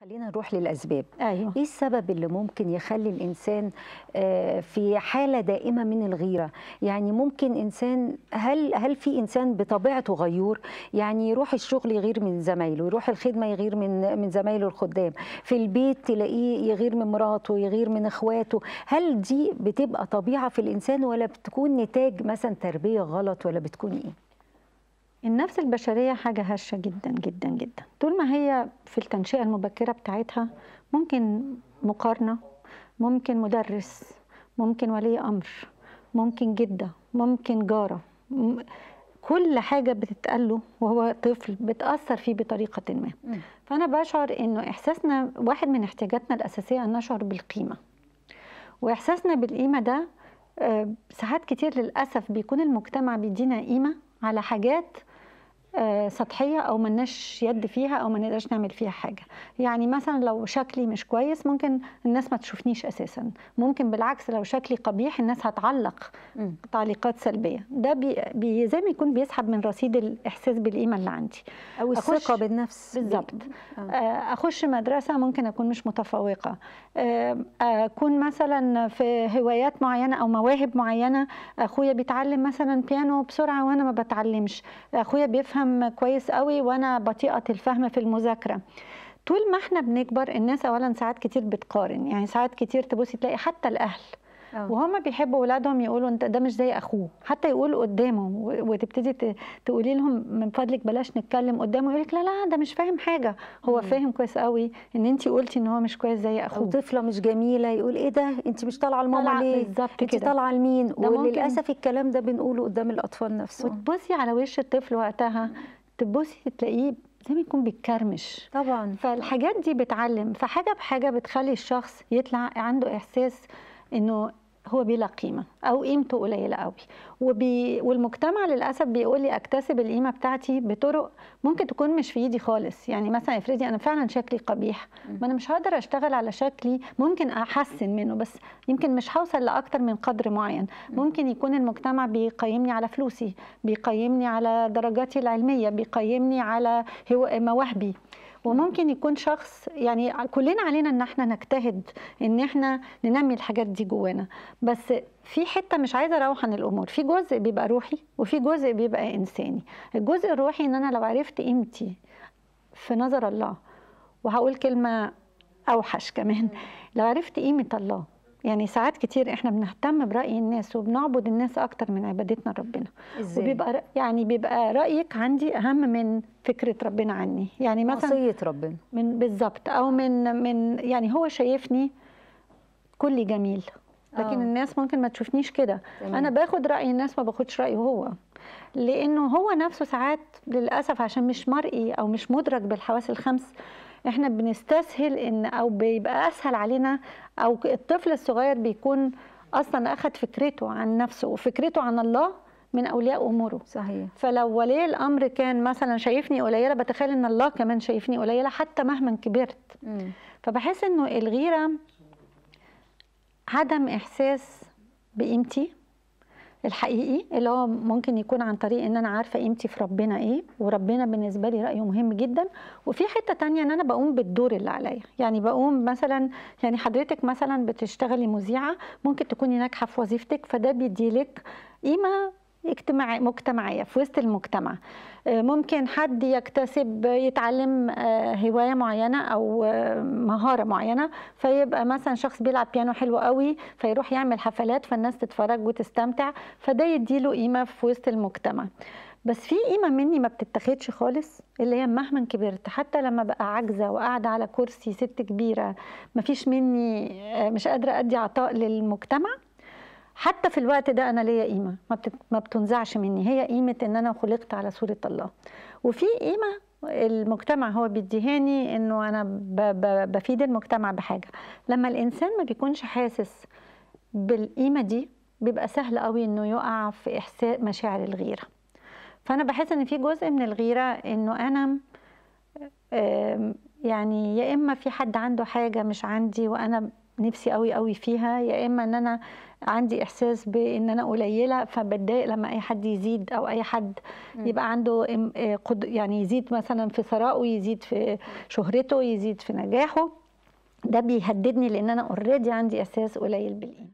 خلينا نروح للأسباب أيوه. إيه السبب اللي ممكن يخلي الإنسان آه، في حالة دائمة من الغيرة يعني ممكن إنسان هل, هل في إنسان بطبيعته غيور يعني يروح الشغل يغير من زمايله يروح الخدمة يغير من, من زمايله الخدام في البيت تلاقيه يغير من مراته يغير من إخواته هل دي بتبقى طبيعة في الإنسان ولا بتكون نتاج مثلا تربية غلط ولا بتكون إيه؟ النفس البشرية حاجة هشة جدا جدا جدا طول ما هي في التنشئة المبكرة بتاعتها ممكن مقارنة ممكن مدرس ممكن ولي أمر ممكن جدة ممكن جارة كل حاجة بتتقله وهو طفل بتأثر فيه بطريقة ما فأنا بشعر إنه إحساسنا واحد من احتياجاتنا الأساسية أن نشعر بالقيمة وإحساسنا بالقيمة ده آه، ساعات كتير للأسف بيكون المجتمع بيدينا قيمة على حاجات آه، سطحيه او ملناش يد فيها او ما نقدرش نعمل فيها حاجه يعني مثلا لو شكلي مش كويس ممكن الناس ما تشوفنيش اساسا ممكن بالعكس لو شكلي قبيح الناس هتعلق تعليقات سلبيه ده بي, بي زي ما يكون بيسحب من رصيد الاحساس بالقيمه اللي عندي او الثقه بالنفس بالظبط آه. آه، اخش مدرسه ممكن اكون مش متفوقه اكون مثلا في هوايات معينه او مواهب معينه اخويا بيتعلم مثلا بيانو بسرعه وانا ما بتعلمش اخويا بيفهم بفهم كويس قوي وانا بطيئه الفهم في المذاكره طول ما احنا بنكبر الناس اولا ساعات كتير بتقارن يعني ساعات كتير تبصي تلاقي حتى الاهل اه. وهم بيحبوا اولادهم يقولوا انت ده مش زي اخوه حتى يقول قدامه وتبتدي تقولي لهم من فضلك بلاش نتكلم قدامه يقول لك لا لا ده مش فاهم حاجه هو فاهم كويس قوي ان انت قلتي ان هو مش كويس زي اخوه طفله مش جميله يقول ايه ده انت مش طالعه لماما ليه انت طالعه لمين وللاسف الكلام ده بنقوله قدام الاطفال نفسهم وتبصي على وش الطفل وقتها تبصي تلاقيه زي ما يكون بيتكرمش طبعا فالحاجات دي بتعلم فحاجه بحاجه بتخلي الشخص يطلع عنده احساس انه هو بلا قيمة أو قيمته قليلة قوي وبي والمجتمع للأسف بيقول لي أكتسب القيمة بتاعتي بطرق ممكن تكون مش في إيدي خالص يعني مثلا افرضي أنا فعلا شكلي قبيح ما أنا مش هقدر أشتغل على شكلي ممكن أحسن منه بس يمكن مش هوصل لأكتر من قدر معين ممكن يكون المجتمع بيقيمني على فلوسي بيقيمني على درجاتي العلمية بيقيمني على مواهبي وممكن يكون شخص يعني كلنا علينا ان احنا نجتهد ان احنا ننمي الحاجات دي جوانا بس في حته مش عايزه اروح عن الامور في جزء بيبقى روحي وفي جزء بيبقى انساني الجزء الروحي ان انا لو عرفت قيمتي في نظر الله وهقول كلمه اوحش كمان لو عرفت قيمه الله يعني ساعات كتير احنا بنهتم برأي الناس وبنعبد الناس أكتر من عبادتنا لربنا إزاي؟ وبيبقى يعني بيبقى رأيك عندي أهم من فكرة ربنا عني يعني مثلا وصية ربنا من بالظبط أو من من يعني هو شايفني كلي جميل لكن أوه. الناس ممكن ما تشوفنيش كده انا باخد راي الناس ما باخدش رايه هو لانه هو نفسه ساعات للاسف عشان مش مرئي او مش مدرك بالحواس الخمس احنا بنستسهل ان او بيبقى اسهل علينا او الطفل الصغير بيكون اصلا اخذ فكرته عن نفسه وفكرته عن الله من اولياء اموره صحيح فلو ولي الامر كان مثلا شايفني قليله بتخيل ان الله كمان شايفني قليله حتى مهما كبرت م. فبحس انه الغيره عدم احساس بقيمتي الحقيقي اللي هو ممكن يكون عن طريق ان انا عارفه قيمتي في ربنا ايه وربنا بالنسبه لي رايه مهم جدا وفي حته تانية ان انا بقوم بالدور اللي عليا يعني بقوم مثلا يعني حضرتك مثلا بتشتغلي مذيعه ممكن تكوني ناجحه في وظيفتك فده بيديلك قيمه اجتماع مجتمعيه في وسط المجتمع آه، ممكن حد يكتسب يتعلم آه، هوايه معينه او آه، مهاره معينه فيبقى مثلا شخص بيلعب بيانو حلو قوي فيروح يعمل حفلات فالناس تتفرج وتستمتع فده يديله قيمه في وسط المجتمع بس في قيمه مني ما بتتاخدش خالص اللي هي مهما كبرت حتى لما بقى عاجزه وقاعده على كرسي ست كبيره مفيش مني مش قادره ادي عطاء للمجتمع حتى في الوقت ده انا ليا قيمه ما ما بتنزعش مني هي قيمه ان انا خلقت على صوره الله وفي قيمه المجتمع هو بيديهاني انه انا بفيد المجتمع بحاجه لما الانسان ما بيكونش حاسس بالقيمه دي بيبقى سهل قوي انه يقع في احساء مشاعر الغيره فانا بحس ان في جزء من الغيره انه انا يعني يا اما في حد عنده حاجه مش عندي وانا نفسي قوي قوي فيها يا اما ان انا عندي احساس بان انا قليله فبتضايق لما اي حد يزيد او اي حد يبقى عنده آه، يعني يزيد مثلا في ثرائه يزيد في شهرته يزيد في نجاحه ده بيهددني لان انا اوريدي عندي احساس قليل بالقيمه